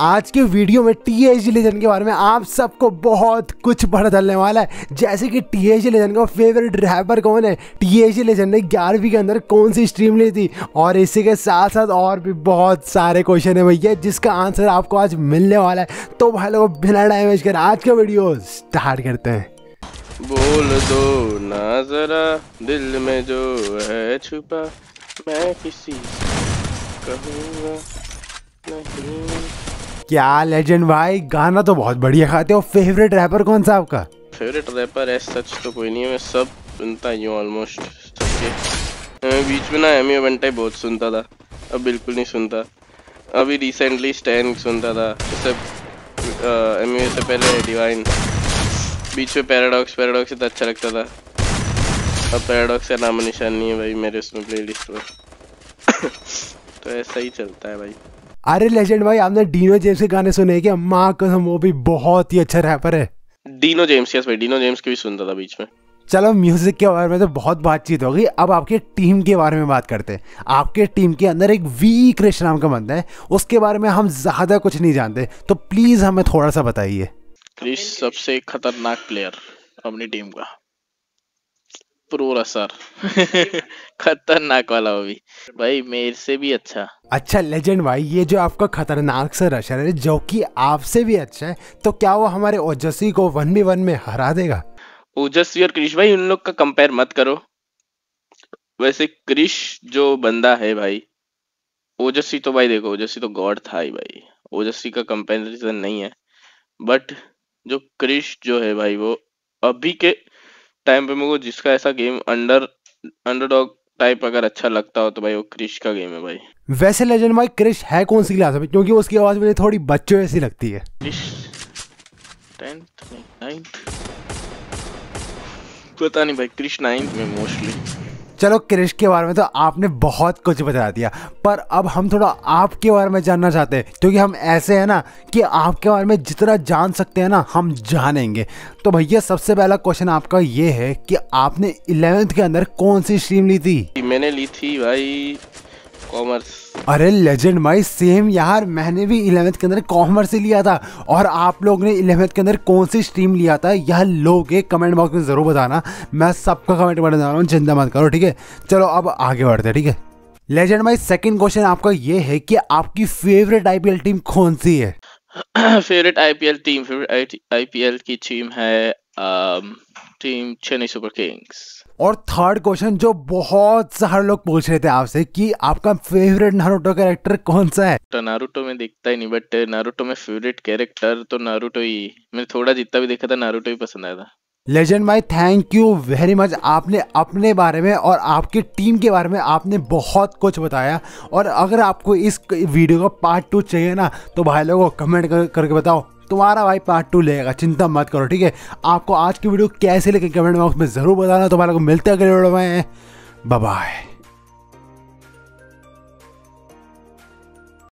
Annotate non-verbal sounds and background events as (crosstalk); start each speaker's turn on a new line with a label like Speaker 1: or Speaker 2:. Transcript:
Speaker 1: आज के वीडियो में टी एच डी लेजेंड के बारे में आप सबको बहुत कुछ पता चलने वाला है जैसे कि टी एच डी लेजेंड का फेवरेट रैपर कौन है टी एच डी लेजेंड ने ग्यारहवीं के अंदर कौन सी स्ट्रीम ली थी और इसी के साथ साथ और भी बहुत सारे क्वेश्चन है भैया जिसका आंसर आपको आज मिलने वाला है तो भाई लोग बिना टाइम वेस्ट कर आज का वीडियो स्टार्ट करते हैं
Speaker 2: बोल दो ना जरा दिल में जो है छुपा मैं किसी कहूँगा नहीं
Speaker 1: क्या लेजेंड भाई गाना तो बहुत बढ़िया खाते हो फेवरेट रैपर कौन सा आपका
Speaker 2: फेवरेट रैपर है सच तो कोई नहीं है मैं सब सुनता ही ऑलमोस्ट सबके बीच में ना एम यू बंटे बहुत सुनता था अब बिल्कुल नहीं सुनता अभी रिसेंटली स्टैंड सुनता था सब एम यू से पहले डिवाइन बीच में पैराडॉक्स पैराडॉक्स तो अच्छा लगता था अब पैराडॉक्स का नाम निशान नहीं है भाई मेरे उसमें प्ले लिस्ट में (coughs) तो ऐसा ही चलता है भाई
Speaker 1: अरे लेजेंड भाई आपने डीनो जेम्स के गाने सुने क्या माँ कसम वो भी बहुत ही अच्छा रैपर है
Speaker 2: डीनो जेम्स यस भाई डीनो जेम्स के भी सुनता था बीच में
Speaker 1: चलो म्यूजिक के बारे में तो बहुत बातचीत हो गई अब आपके टीम के बारे में बात करते हैं आपके टीम के अंदर एक वी कृष्ण नाम का बंदा है उसके बारे में हम ज्यादा कुछ नहीं जानते तो प्लीज हमें थोड़ा सा बताइए
Speaker 2: क्रिश सबसे खतरनाक प्लेयर अपनी टीम का प्रो रसर (laughs) खतरनाक वाला वो भी भाई मेरे से भी अच्छा
Speaker 1: अच्छा लेजेंड भाई ये जो आपका खतरनाक सर रशर है जो कि आपसे भी अच्छा है तो क्या वो हमारे ओजस्वी को वन बी वन में हरा देगा
Speaker 2: ओजस्वी और क्रिश भाई उन लोग का कंपेयर मत करो वैसे क्रिश जो बंदा है भाई ओजस्वी तो भाई देखो ओजस्वी तो गॉड था ही भाई ओजस्वी का कंपेरिजन नहीं है बट जो क्रिश जो है भाई वो अभी के टाइम पे मेरे को जिसका ऐसा गेम अंडर अंडरडॉग टाइप अगर अच्छा लगता हो तो भाई वो क्रिश का गेम है भाई
Speaker 1: वैसे लेजेंड भाई क्रिश है कौन सी क्लास में क्योंकि उसकी आवाज मुझे थोड़ी बच्चों जैसी लगती है
Speaker 2: पता नहीं भाई क्रिश नाइन्थ में मोस्टली
Speaker 1: चलो क्रिश के बारे में तो आपने बहुत कुछ बता दिया पर अब हम थोड़ा आपके बारे में जानना चाहते हैं क्योंकि हम ऐसे हैं ना कि आपके बारे में जितना जान सकते हैं ना हम जानेंगे तो भैया सबसे पहला क्वेश्चन आपका ये है कि आपने इलेवेंथ के अंदर कौन सी स्ट्रीम ली थी
Speaker 2: मैंने ली थी भाई कॉमर्स
Speaker 1: अरे लेजेंड माई सेम यार मैंने भी इलेवेंथ के अंदर कॉमर्स ही लिया था और आप लोग ने इलेवेंथ के अंदर कौन सी स्ट्रीम लिया था यह लोग कमेंट बॉक्स में ज़रूर बताना मैं सबका कमेंट पढ़ने जा रहा हूँ चिंता मत करो ठीक है चलो अब आगे बढ़ते हैं ठीक है लेजेंड माई सेकेंड क्वेश्चन आपका ये है कि आपकी फेवरेट आईपीएल टीम कौन सी है
Speaker 2: favourite IPL team favourite IPL की टीम है um... team Chennai super kings
Speaker 1: और थर्ड क्वेश्चन जो बहुत सारे लोग पूछ रहे थे आपसे कि आपका फेवरेट नारुतो कैरेक्टर कौन सा है
Speaker 2: तो नारुतो में दिखता ही नहीं बट नारुतो में फेवरेट कैरेक्टर तो नारुतो ही मैंने थोड़ा जितना भी देखा था नारुतो ही पसंद आया था
Speaker 1: लेजेंड भाई थैंक यू वेरी मच आपने अपने बारे में और आपकी टीम के बारे में आपने बहुत कुछ बताया और अगर आपको इस वीडियो का पार्ट टू चाहिए ना तो भाई लोगों कमेंट करके बताओ तुम्हारा भाई पार्ट टू लेगा चिंता मत करो ठीक है आपको आज की वीडियो कैसे लेके कमेंट बॉक्स में ज़रूर बताना तुम्हारा को मिलते अगले वीडियो में बाय